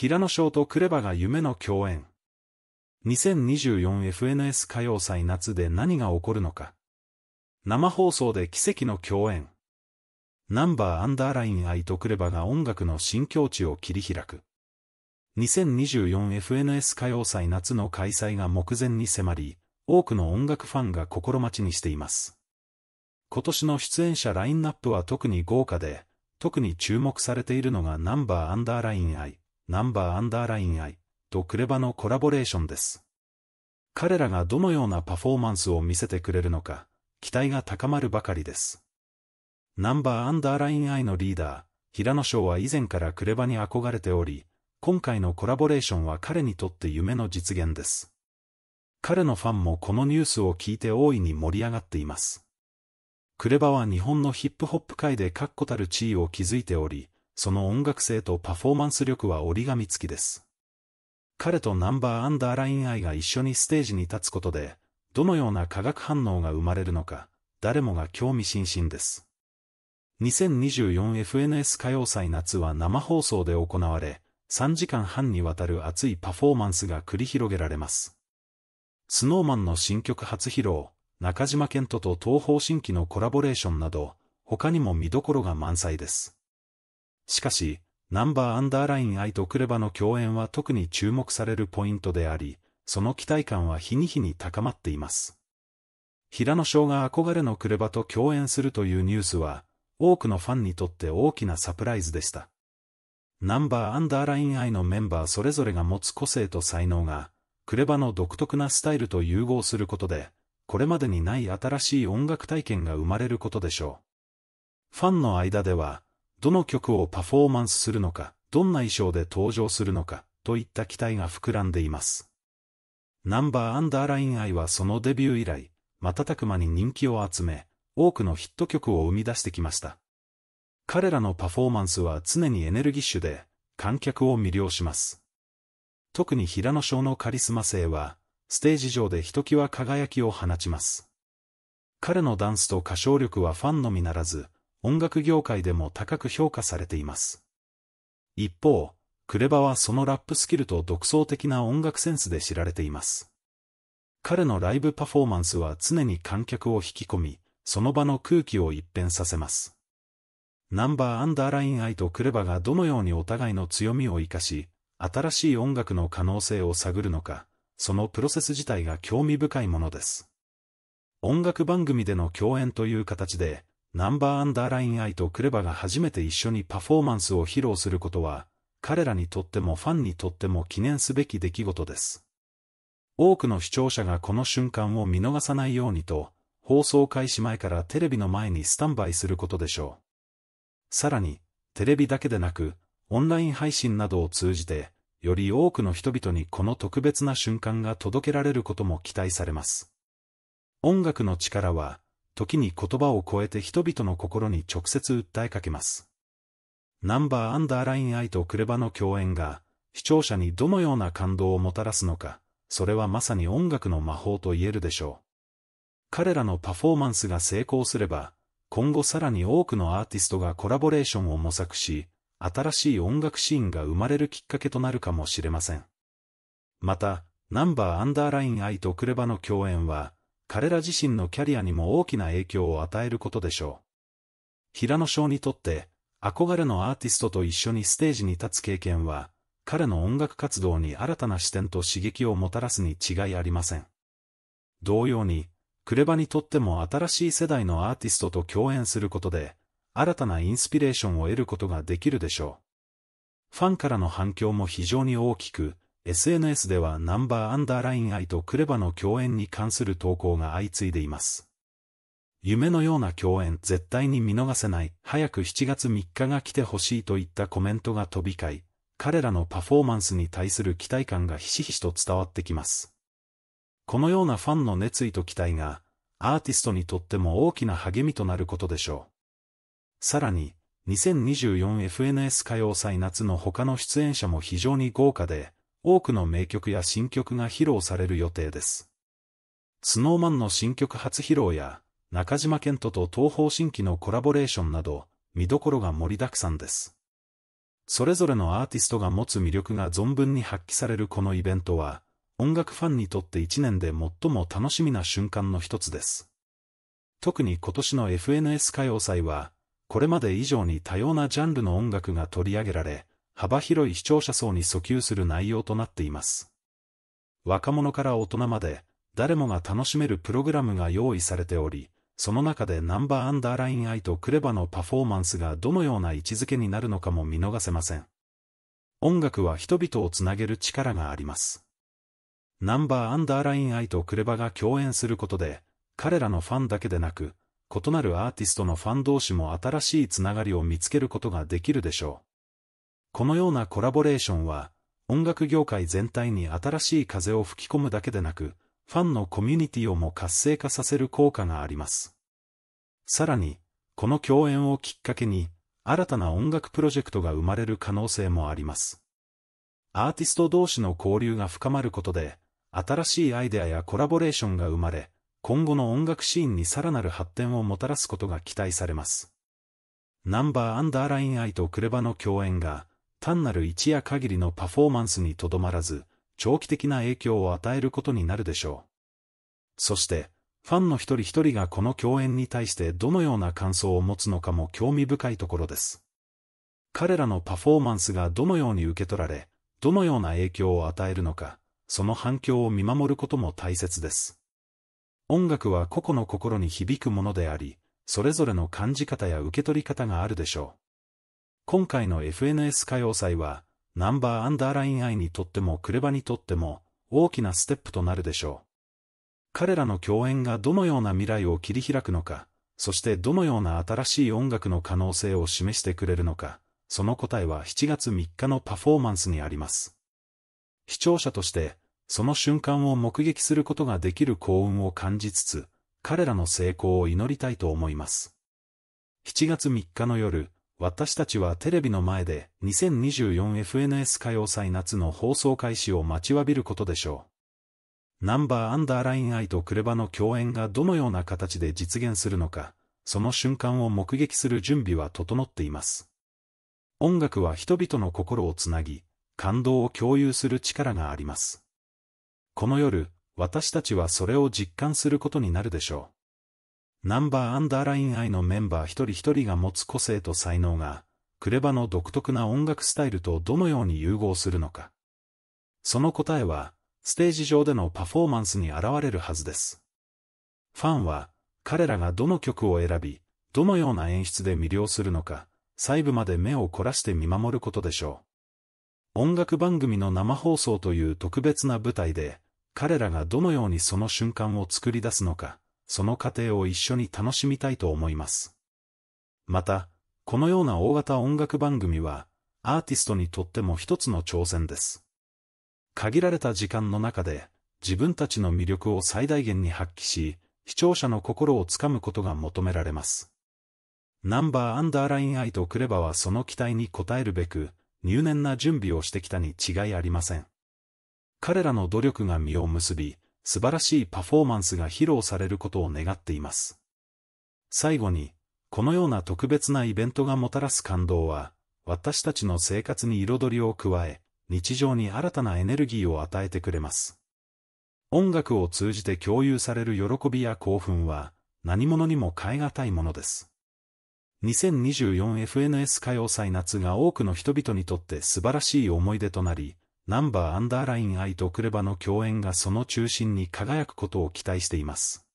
平野翔とクレバが夢の共演。2024FNS 歌謡祭夏で何が起こるのか。生放送で奇跡の共演。ナンバーアンダーライン愛とクレバが音楽の新境地を切り開く。2024FNS 歌謡祭夏の開催が目前に迫り、多くの音楽ファンが心待ちにしています。今年の出演者ラインナップは特に豪華で、特に注目されているのがナンバーアンダーライン愛、ナンバーアンダーラインイとクレバのコラボレーションです。彼らがどのようなパフォーマンスを見せてくれるのか、期待が高まるばかりです。ナンバーアンダーラインイのリーダー、平野翔は以前からクレバに憧れており、今回のコラボレーションは彼にとって夢の実現です。彼のファンもこのニュースを聞いて大いに盛り上がっています。クレバは日本のヒップホップ界で確固たる地位を築いており、その音楽性とパフォーマンス力は折り紙付きです。彼とナンバーアンダーライン愛が一緒にステージに立つことで、どのような化学反応が生まれるのか、誰もが興味津々です。2024FNS 歌謡祭夏は生放送で行われ、3時間半にわたる熱いパフォーマンスが繰り広げられます。スノーマンの新曲初披露、中島健人と東方新規のコラボレーションなど、他にも見どころが満載です。しかし、ナンバーアンダーライン愛とクレバの共演は特に注目されるポイントであり、その期待感は日に日に高まっています。平野翔が憧れのクレバと共演するというニュースは、多くのファンにとって大きなサプライズでした。ナンバーアンダーライン愛のメンバーそれぞれが持つ個性と才能が、クレバの独特なスタイルと融合することで、これまでにない新しい音楽体験が生まれることでしょう。ファンの間では、どの曲をパフォーマンスするのか、どんな衣装で登場するのか、といった期待が膨らんでいます。ナンバーアンダーラインイはそのデビュー以来、瞬く間に人気を集め、多くのヒット曲を生み出してきました。彼らのパフォーマンスは常にエネルギッシュで、観客を魅了します。特に平野翔のカリスマ性は、ステージ上でひときわ輝きを放ちます。彼のダンスと歌唱力はファンのみならず、音楽業界でも高く評価されています。一方、クレバはそのラップスキルと独創的な音楽センスで知られています。彼のライブパフォーマンスは常に観客を引き込み、その場の空気を一変させます。ナンバーアンダーラインイとクレバがどのようにお互いの強みを生かし、新しい音楽の可能性を探るのか、そのプロセス自体が興味深いものです。音楽番組での共演という形で、ナンバーアンダーラインアイとクレバが初めて一緒にパフォーマンスを披露することは、彼らにとってもファンにとっても記念すべき出来事です。多くの視聴者がこの瞬間を見逃さないようにと、放送開始前からテレビの前にスタンバイすることでしょう。さらに、テレビだけでなく、オンライン配信などを通じて、より多くの人々にこの特別な瞬間が届けられることも期待されます。音楽の力は、時に言葉を超えて人々の心に直接訴えかけます。ナンバーアンダーライン愛とクレバの共演が、視聴者にどのような感動をもたらすのか、それはまさに音楽の魔法と言えるでしょう。彼らのパフォーマンスが成功すれば、今後さらに多くのアーティストがコラボレーションを模索し、新しい音楽シーンが生まれるきっかけとなるかもしれません。また、ナンバーアンダーライン愛とクレバの共演は、彼ら自身のキャリアにも大きな影響を与えることでしょう。平野翔にとって、憧れのアーティストと一緒にステージに立つ経験は、彼の音楽活動に新たな視点と刺激をもたらすに違いありません。同様に、クレバにとっても新しい世代のアーティストと共演することで、新たなインスピレーションを得ることができるでしょう。ファンからの反響も非常に大きく、SNS ではナンバーアンダーライン愛とクレバの共演に関する投稿が相次いでいます。夢のような共演絶対に見逃せない、早く7月3日が来てほしいといったコメントが飛び交い、彼らのパフォーマンスに対する期待感がひしひしと伝わってきます。このようなファンの熱意と期待が、アーティストにとっても大きな励みとなることでしょう。さらに、2024FNS 歌謡祭夏の他の出演者も非常に豪華で、多くの名曲や新曲が披露される予定です。スノーマンの新曲初披露や、中島健人と東方新規のコラボレーションなど、見どころが盛りだくさんです。それぞれのアーティストが持つ魅力が存分に発揮されるこのイベントは、音楽ファンにとって一年で最も楽しみな瞬間の一つです。特に今年の FNS 歌謡祭は、これまで以上に多様なジャンルの音楽が取り上げられ、幅広い視聴者層に訴求する内容となっています。若者から大人まで、誰もが楽しめるプログラムが用意されており、その中でナンバーアンダーラインイとクレバのパフォーマンスがどのような位置づけになるのかも見逃せません。音楽は人々をつなげる力があります。ナンバーアンダーラインイとクレバが共演することで、彼らのファンだけでなく、異なるアーティストのファン同士も新しいつながりを見つけることができるでしょう。このようなコラボレーションは、音楽業界全体に新しい風を吹き込むだけでなく、ファンのコミュニティをも活性化させる効果があります。さらに、この共演をきっかけに、新たな音楽プロジェクトが生まれる可能性もあります。アーティスト同士の交流が深まることで、新しいアイデアやコラボレーションが生まれ、今後の音楽シーンにさらなる発展をもたらすことが期待されます。ナンバーアンダーライン愛とクレバの共演が、単なる一夜限りのパフォーマンスにとどまらず、長期的な影響を与えることになるでしょう。そして、ファンの一人一人がこの共演に対してどのような感想を持つのかも興味深いところです。彼らのパフォーマンスがどのように受け取られ、どのような影響を与えるのか、その反響を見守ることも大切です。音楽は個々の心に響くものであり、それぞれの感じ方や受け取り方があるでしょう。今回の FNS 歌謡祭は、ナンバーアンダーライン愛にとってもクレバにとっても、大きなステップとなるでしょう。彼らの共演がどのような未来を切り開くのか、そしてどのような新しい音楽の可能性を示してくれるのか、その答えは7月3日のパフォーマンスにあります。視聴者として、その瞬間を目撃することができる幸運を感じつつ、彼らの成功を祈りたいと思います。7月3日の夜、私たちはテレビの前で 2024FNS 歌謡祭夏の放送開始を待ちわびることでしょう。ナンバーアンダーラインアイとクレバの共演がどのような形で実現するのか、その瞬間を目撃する準備は整っています。音楽は人々の心をつなぎ、感動を共有する力があります。この夜、私たちはそれを実感することになるでしょう。ナンバーアンダーラインイのメンバー一人一人が持つ個性と才能が、クレバの独特な音楽スタイルとどのように融合するのか。その答えは、ステージ上でのパフォーマンスに現れるはずです。ファンは、彼らがどの曲を選び、どのような演出で魅了するのか、細部まで目を凝らして見守ることでしょう。音楽番組の生放送という特別な舞台で、彼らがどのようにその瞬間を作り出すのか、その過程を一緒に楽しみたいと思います。また、このような大型音楽番組は、アーティストにとっても一つの挑戦です。限られた時間の中で、自分たちの魅力を最大限に発揮し、視聴者の心をつかむことが求められます。ナンバーアンダーラインアイとクレバはその期待に応えるべく、入念な準備をしてきたに違いありません。彼らの努力が実を結び、素晴らしいパフォーマンスが披露されることを願っています。最後に、このような特別なイベントがもたらす感動は、私たちの生活に彩りを加え、日常に新たなエネルギーを与えてくれます。音楽を通じて共有される喜びや興奮は、何者にも代えがたいものです。2024FNS 歌謡祭夏が多くの人々にとって素晴らしい思い出となり、ナンバーアンダーライン愛とクレバの共演がその中心に輝くことを期待しています。